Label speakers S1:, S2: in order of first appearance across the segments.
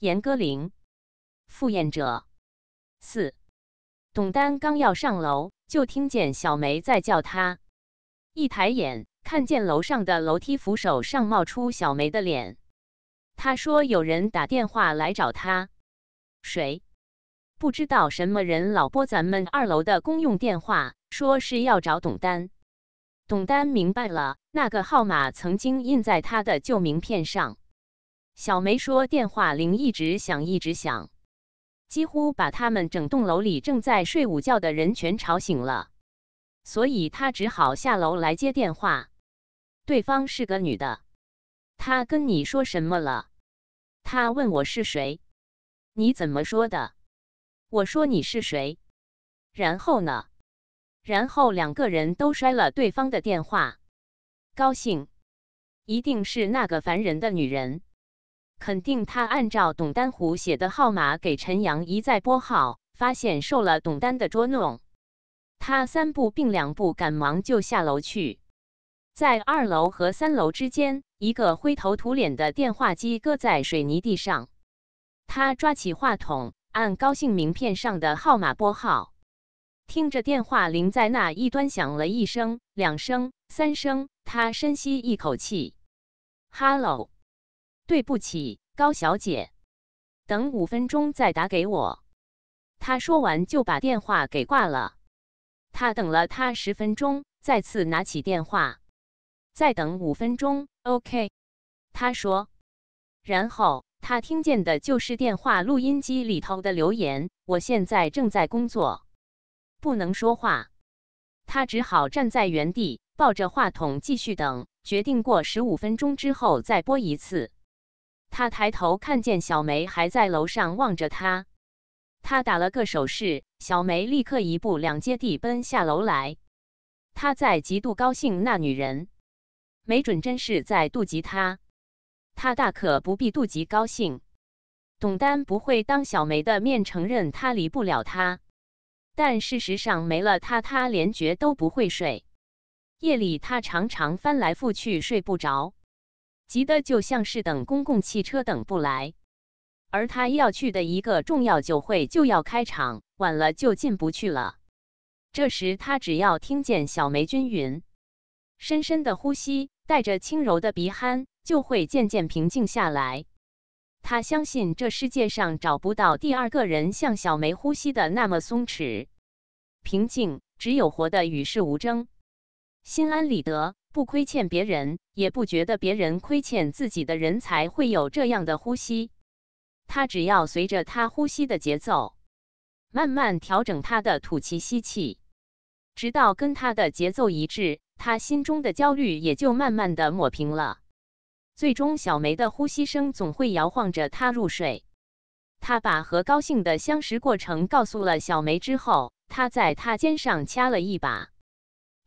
S1: 严歌苓，《赴宴者》四。董丹刚要上楼，就听见小梅在叫他。一抬眼，看见楼上的楼梯扶手上冒出小梅的脸。他说：“有人打电话来找他。”谁？不知道什么人老拨咱们二楼的公用电话，说是要找董丹。董丹明白了，那个号码曾经印在他的旧名片上。小梅说：“电话铃一直响，一直响，几乎把他们整栋楼里正在睡午觉的人全吵醒了，所以她只好下楼来接电话。对方是个女的，她跟你说什么了？她问我是谁？你怎么说的？我说你是谁？然后呢？然后两个人都摔了对方的电话，高兴，一定是那个烦人的女人。”肯定他按照董丹胡写的号码给陈阳一再拨号，发现受了董丹的捉弄，他三步并两步赶忙就下楼去，在二楼和三楼之间，一个灰头土脸的电话机搁在水泥地上，他抓起话筒，按高兴名片上的号码拨号，听着电话铃在那一端响了一声、两声、三声，他深吸一口气，“Hello。”对不起，高小姐，等五分钟再打给我。他说完就把电话给挂了。他等了他十分钟，再次拿起电话，再等五分钟。OK，他说。然后他听见的就是电话录音机里头的留言：“我现在正在工作，不能说话。”他只好站在原地，抱着话筒继续等，决定过十五分钟之后再拨一次。他抬头看见小梅还在楼上望着他，他打了个手势，小梅立刻一步两阶地奔下楼来。他在极度高兴，那女人没准真是在妒忌他，他大可不必妒忌高兴。董丹不会当小梅的面承认他离不了他，但事实上没了他，他连觉都不会睡。夜里他常常翻来覆去睡不着。急得就像是等公共汽车等不来，而他要去的一个重要酒会就要开场，晚了就进不去了。这时他只要听见小梅均匀、深深的呼吸，带着轻柔的鼻鼾，就会渐渐平静下来。他相信这世界上找不到第二个人像小梅呼吸的那么松弛、平静，只有活得与世无争、心安理得。不亏欠别人，也不觉得别人亏欠自己的人才会有这样的呼吸。他只要随着他呼吸的节奏，慢慢调整他的吐气吸气，直到跟他的节奏一致，他心中的焦虑也就慢慢的抹平了。最终，小梅的呼吸声总会摇晃着他入睡。他把和高兴的相识过程告诉了小梅之后，他在她肩上掐了一把。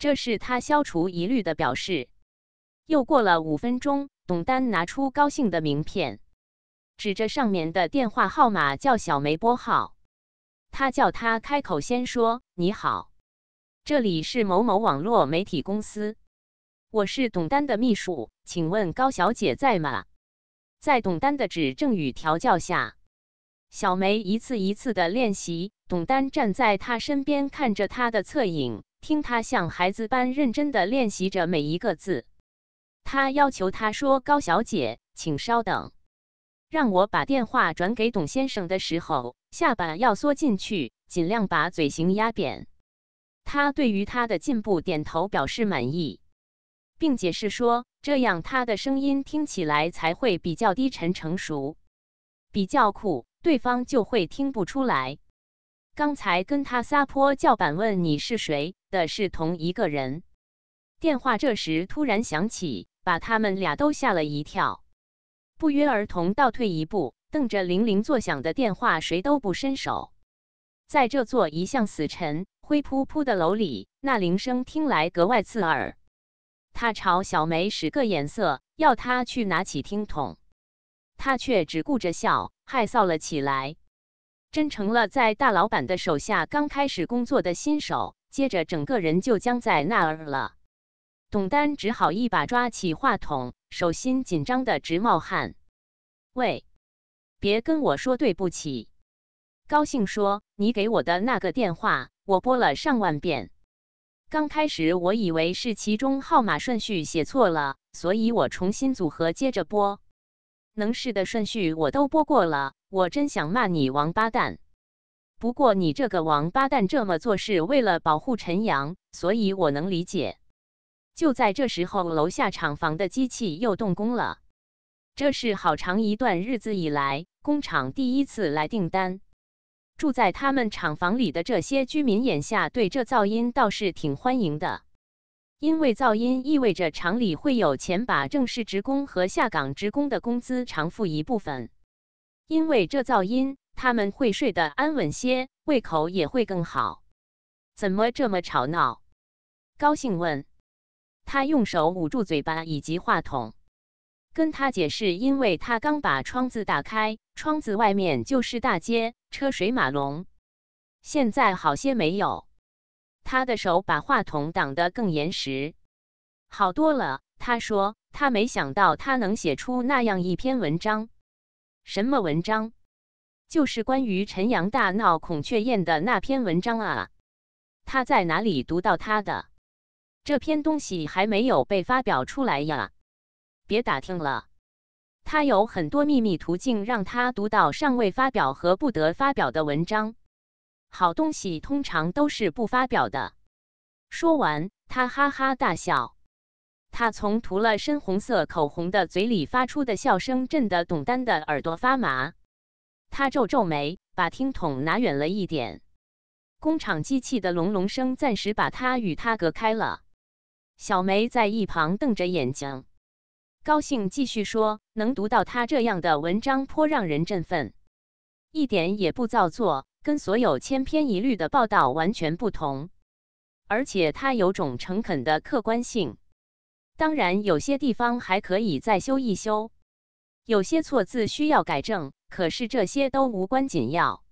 S1: 这是他消除疑虑的表示。又过了五分钟，董丹拿出高兴的名片，指着上面的电话号码叫小梅拨号。他叫他开口先说：“你好，这里是某某网络媒体公司，我是董丹的秘书，请问高小姐在吗？”在董丹的指正与调教下，小梅一次一次的练习。董丹站在她身边看着她的侧影。听他像孩子般认真地练习着每一个字。他要求他说：“高小姐，请稍等，让我把电话转给董先生的时候，下巴要缩进去，尽量把嘴型压扁。”他对于他的进步点头表示满意，并解释说：“这样他的声音听起来才会比较低沉成熟，比较酷，对方就会听不出来。”刚才跟他撒泼叫板问你是谁的是同一个人，电话这时突然响起，把他们俩都吓了一跳，不约而同倒退一步，瞪着铃铃作响的电话，谁都不伸手。在这座一向死沉灰扑扑的楼里，那铃声听来格外刺耳。他朝小梅使个眼色，要她去拿起听筒，她却只顾着笑，害臊了起来。真成了在大老板的手下刚开始工作的新手，接着整个人就僵在那儿了。董丹只好一把抓起话筒，手心紧张的直冒汗。喂，别跟我说对不起。高兴说：“你给我的那个电话，我拨了上万遍。刚开始我以为是其中号码顺序写错了，所以我重新组合接着拨。能试的顺序我都拨过了。”我真想骂你王八蛋，不过你这个王八蛋这么做是为了保护陈阳，所以我能理解。就在这时候，楼下厂房的机器又动工了。这是好长一段日子以来工厂第一次来订单。住在他们厂房里的这些居民眼下对这噪音倒是挺欢迎的，因为噪音意味着厂里会有钱把正式职工和下岗职工的工资偿付一部分。因为这噪音，他们会睡得安稳些，胃口也会更好。怎么这么吵闹？高兴问。他用手捂住嘴巴以及话筒，跟他解释，因为他刚把窗子打开，窗子外面就是大街，车水马龙。现在好些没有？他的手把话筒挡得更严实。好多了，他说。他没想到他能写出那样一篇文章。什么文章？就是关于陈阳大闹孔雀宴的那篇文章啊！他在哪里读到他的？这篇东西还没有被发表出来呀！别打听了，他有很多秘密途径让他读到尚未发表和不得发表的文章。好东西通常都是不发表的。说完，他哈哈大笑。他从涂了深红色口红的嘴里发出的笑声，震得董丹的耳朵发麻。他皱皱眉，把听筒拿远了一点。工厂机器的隆隆声暂时把他与他隔开了。小梅在一旁瞪着眼睛，高兴继续说：“能读到他这样的文章，颇让人振奋，一点也不造作，跟所有千篇一律的报道完全不同，而且他有种诚恳的客观性。”当然，有些地方还可以再修一修，有些错字需要改正。可是这些都无关紧要，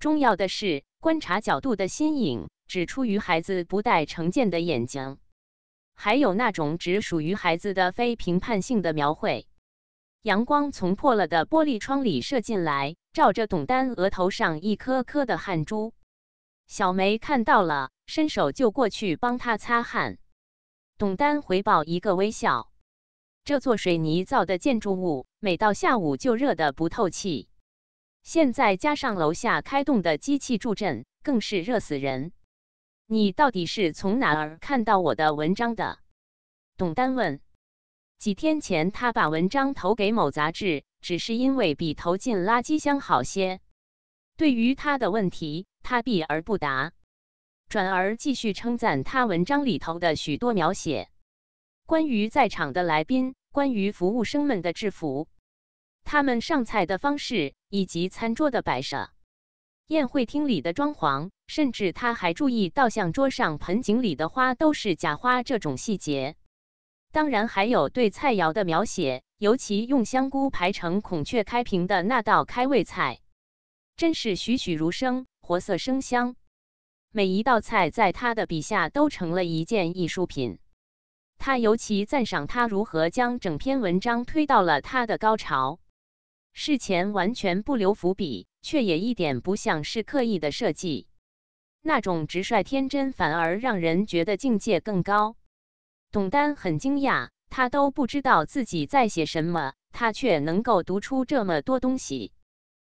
S1: 重要的是观察角度的新颖，只出于孩子不带成见的眼睛，还有那种只属于孩子的非评判性的描绘。阳光从破了的玻璃窗里射进来，照着董丹额头上一颗颗的汗珠。小梅看到了，伸手就过去帮他擦汗。董丹回报一个微笑。这座水泥造的建筑物，每到下午就热得不透气。现在加上楼下开动的机器助阵，更是热死人。你到底是从哪儿看到我的文章的？董丹问。几天前，他把文章投给某杂志，只是因为比投进垃圾箱好些。对于他的问题，他避而不答。转而继续称赞他文章里头的许多描写，关于在场的来宾，关于服务生们的制服，他们上菜的方式，以及餐桌的摆设，宴会厅里的装潢，甚至他还注意到像桌上盆景里的花都是假花这种细节。当然，还有对菜肴的描写，尤其用香菇排成孔雀开屏的那道开胃菜，真是栩栩如生，活色生香。每一道菜在他的笔下都成了一件艺术品。他尤其赞赏他如何将整篇文章推到了他的高潮，事前完全不留伏笔，却也一点不像是刻意的设计。那种直率天真反而让人觉得境界更高。董丹很惊讶，他都不知道自己在写什么，他却能够读出这么多东西。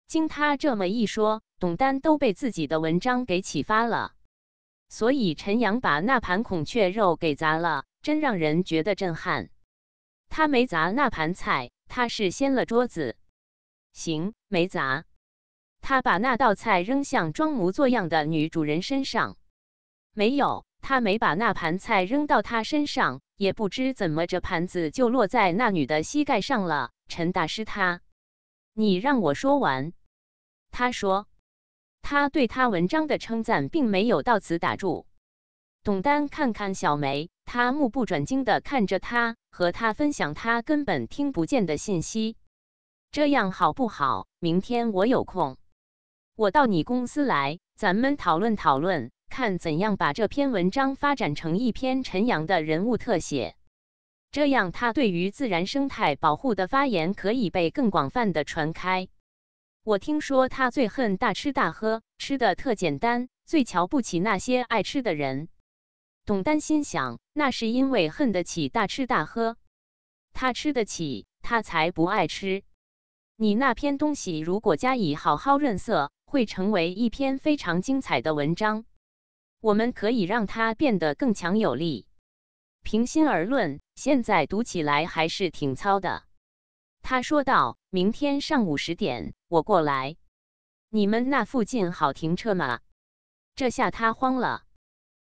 S1: 经他这么一说。董丹都被自己的文章给启发了，所以陈阳把那盘孔雀肉给砸了，真让人觉得震撼。他没砸那盘菜，他是掀了桌子。行，没砸。他把那道菜扔向装模作样的女主人身上。没有，他没把那盘菜扔到她身上，也不知怎么这盘子就落在那女的膝盖上了。陈大师，他，你让我说完。他说。他对他文章的称赞并没有到此打住。董丹看看小梅，他目不转睛地看着他，和他分享他根本听不见的信息。这样好不好？明天我有空，我到你公司来，咱们讨论讨论，看怎样把这篇文章发展成一篇陈阳的人物特写。这样，他对于自然生态保护的发言可以被更广泛的传开。我听说他最恨大吃大喝，吃的特简单，最瞧不起那些爱吃的人。董丹心想，那是因为恨得起大吃大喝，他吃得起，他才不爱吃。你那篇东西如果加以好好润色，会成为一篇非常精彩的文章。我们可以让它变得更强有力。平心而论，现在读起来还是挺糙的。他说道：“明天上午十点，我过来。你们那附近好停车吗？”这下他慌了。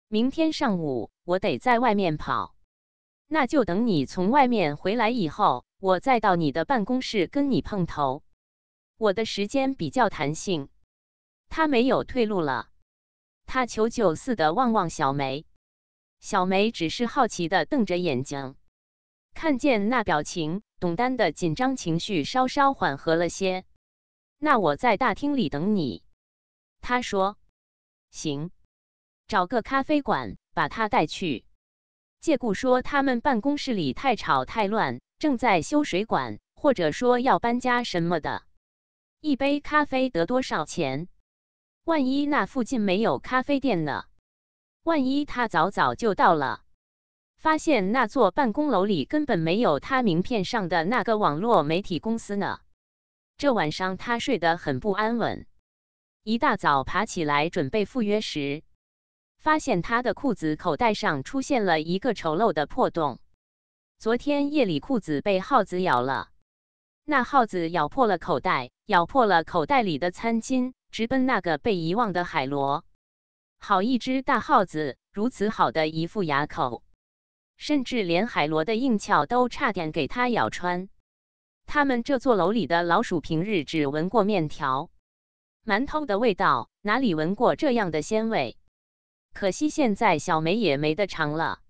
S1: 明天上午我得在外面跑，那就等你从外面回来以后，我再到你的办公室跟你碰头。我的时间比较弹性。他没有退路了，他求救似的望望小梅，小梅只是好奇的瞪着眼睛，看见那表情。董丹的紧张情绪稍稍缓和了些。那我在大厅里等你，他说。行，找个咖啡馆把他带去，借故说他们办公室里太吵太乱，正在修水管，或者说要搬家什么的。一杯咖啡得多少钱？万一那附近没有咖啡店呢？万一他早早就到了？发现那座办公楼里根本没有他名片上的那个网络媒体公司呢。这晚上他睡得很不安稳，一大早爬起来准备赴约时，发现他的裤子口袋上出现了一个丑陋的破洞。昨天夜里裤子被耗子咬了，那耗子咬破了口袋，咬破了口袋里的餐巾，直奔那个被遗忘的海螺。好一只大耗子，如此好的一副牙口。甚至连海螺的硬壳都差点给它咬穿。他们这座楼里的老鼠平日只闻过面条、馒头的味道，哪里闻过这样的鲜味？可惜现在小梅也没得尝了。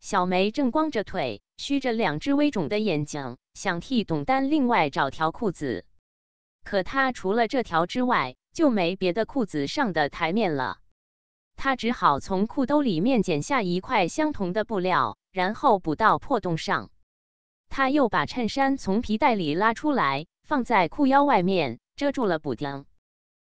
S1: 小梅正光着腿，虚着两只微肿的眼睛，想替董丹另外找条裤子，可她除了这条之外，就没别的裤子上的台面了。他只好从裤兜里面剪下一块相同的布料，然后补到破洞上。他又把衬衫从皮带里拉出来，放在裤腰外面，遮住了补丁。